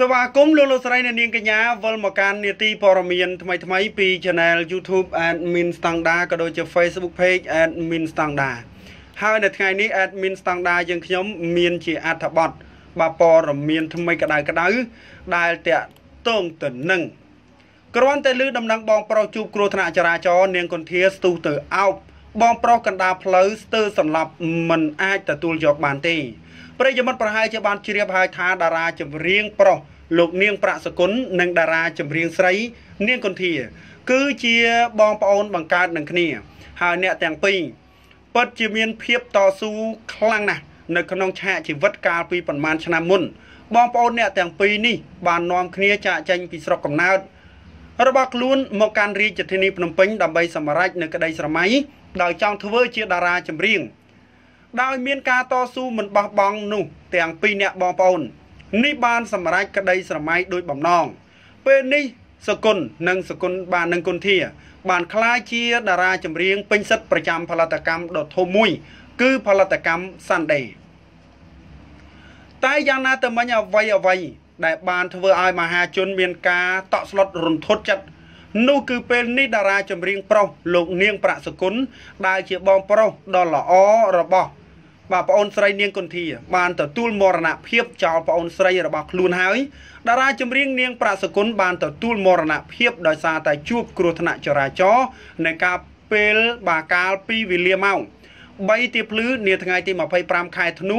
ស្វាគមន៍លោកលោកស្រីអ្នកនាងកញ្ញាវិលមកកាននីតិព័រមាន ថ្មីថ្មីពី Channel YouTube Admin Standard ក៏ដូចជា Facebook Page Admin Standard ហើយនៅថ្ងៃនេះ Admin Standard យើងខ្ញុំមាន ជាអត្ថបទបាទព័រមាន ថ្មីក្តៅក្តៅដែលតាក់ទងទៅនឹងគ្រាន់តែលើដំណឹងបងប្រុសជួបគ្រោះថ្នាក់ចរាចរណ៍នាងកុនធាស្ទុះទៅអោបបងប្រុសកណ្ដាលផ្លូវស្ទើរសន្លប់មិនអាចទទួលយកបានទេប្រិយមិត្តប្រហែលជាបានជ្រាបហើយថាតារាចម្រៀងប្រុសលោកនាងប្រាក់សគុណនិងតារាចម្រៀងស្រី នាងកុន្ធា គឺជាបងប្អូនបង្កើតនឹងគ្នា ហើយអ្នកទាំងពីរពិតជាមាន ភាពតស៊ូខ្លាំងណាស់នៅក្នុង ឆាកជីវិតកាលពីប្រមាណឆ្នាំមុន បងប្អូនអ្នកទាំងពីរនេះបាននាំគ្នាចាកចេញពីស្រុកកំណើតរបស់ខ្លួនមកកាន់រាជធានីភ្នំពេញដើម្បីសម្រេចនៅក្តីស្រមៃដោយចង់ធ្វើជាតារាចម្រៀងដោយមានការតស៊ូមិនបោះបង់នោះ ទាំងពីរអ្នកបងប្អូននេះបានសម្រេចក្តីស្រមៃដោយបំណងពេលនេះសគុណនិងសគុណបាននឹងគុណធា បានក្លាយជាតារាចម្រៀង ពេញសិទ្ធប្រចាំផលិតកម្មដ៏ធំមួយគឺផលិតកម្ម Sunday តែយ៉ាងណាទៅមិញអ្វីអ្វីដែលបានធ្វើឲ្យមហាជនមានការតក់ស្លុតរន្ធត់ចិត្តនោះគឺពេលនេះតារាចម្រៀងប្រុសលោកនាងប្រាក់សគុណដែលជាបងប្រុសដ៏ល្អរបស់បាទប្អូនស្រីនាងកុនធាបានទទួលមរណភាពចោលប្អូនស្រីរបស់ខ្លួនហើយតារាចម្រៀងនាងប្រាក់សគុណបានទទួលមរណភាពដោយសារតែជួបគ្រោះថ្នាក់ចរាចរណ៍នៅការពេលបាកាល2វេលាម៉ោង3ទៀបភ្លឺនាថ្ងៃ ទី25ខែធ្នូ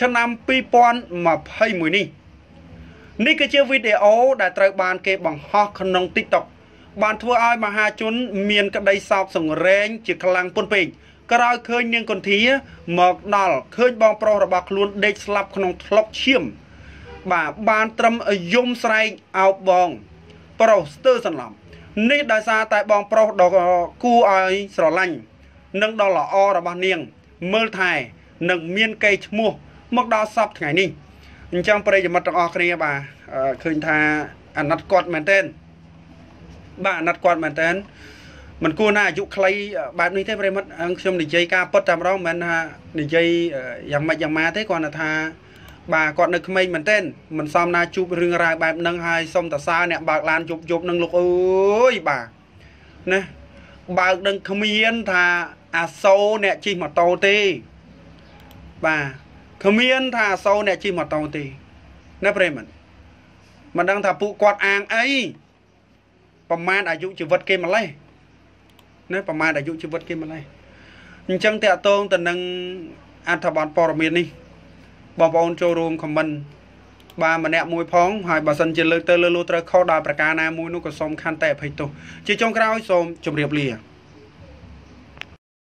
ឆ្នាំ2021នេះនេះគឺជាវីដេអូដែលត្រូវបានគេបង្ហោះក្នុង TikTok បានធ្វើឲ្យមហាជនមានក្តីសោកសង្រេងជាខ្លាំងពន់ពេកក្រោយឃើញនាងកន្ធា មកដល់ឃើញបងប្រុសរបស់ខ្លួនដេកស្លាប់ក្នុងថ្លុកឈាមបាទបានត្រឹមយំស្រែកអោបបងប្រុសស្ទើរសន្លប់នេះដោយសារតែបងប្រុសដ៏គួរឲ្យស្រឡាញ់និងដ៏ល្អរបស់នាងមើលថែនឹងមានកេរ្តិ៍ឈ្មោះមកដល់សពថ្ងៃនេះអញ្ចឹងប្រិយមិត្តទាំងអស់គ្នាបាទឃើញថាអាណិតគាត់មែនទែនបាទអាណិតគាត់មែនទែនមិនគួរណាអាយុខ្លីបែបនេះទេប្រិយមិត្តខ្ញុំនិយាយការពិតតែម្ដងមិនថានិយាយយ៉ាងម៉េចយ៉ាងម៉ាទេគាត់ថាបាទគាត់នៅក្មេងមែនទែនមិនសមណាជួបរឿងរ៉ាវបែបហ្នឹងហើយសុំតសារអ្នកបើកឡានយប់យប់នឹងលោកអើយបាទណាបើកនឹងគ្មានថាអាសូអ្នកជិះម៉ូតូទេបាទគ្មានថាអសូរអ្នកជិះម៉ូតូទេណាប្រិមិត្តមិនដឹងថាពួកគាត់អាងអីប្រមាណអាយុជីវិតគេម្លេះណាប្រមាណអាយុជីវិតគេម្លេះអញ្ចឹងតកតងទៅនឹងអត្ថបទព័ត៌មាននេះបងប្អូនចូលរួមខមមិនបាទម្នាក់មួយផងហើយបើសិនជាលើកទៅលើលូត្រូវខុសដោយប្រការណាមួយនោះក៏សូមខន្តីអភ័យទោសជាចុងក្រោយសូមជម្រាបលា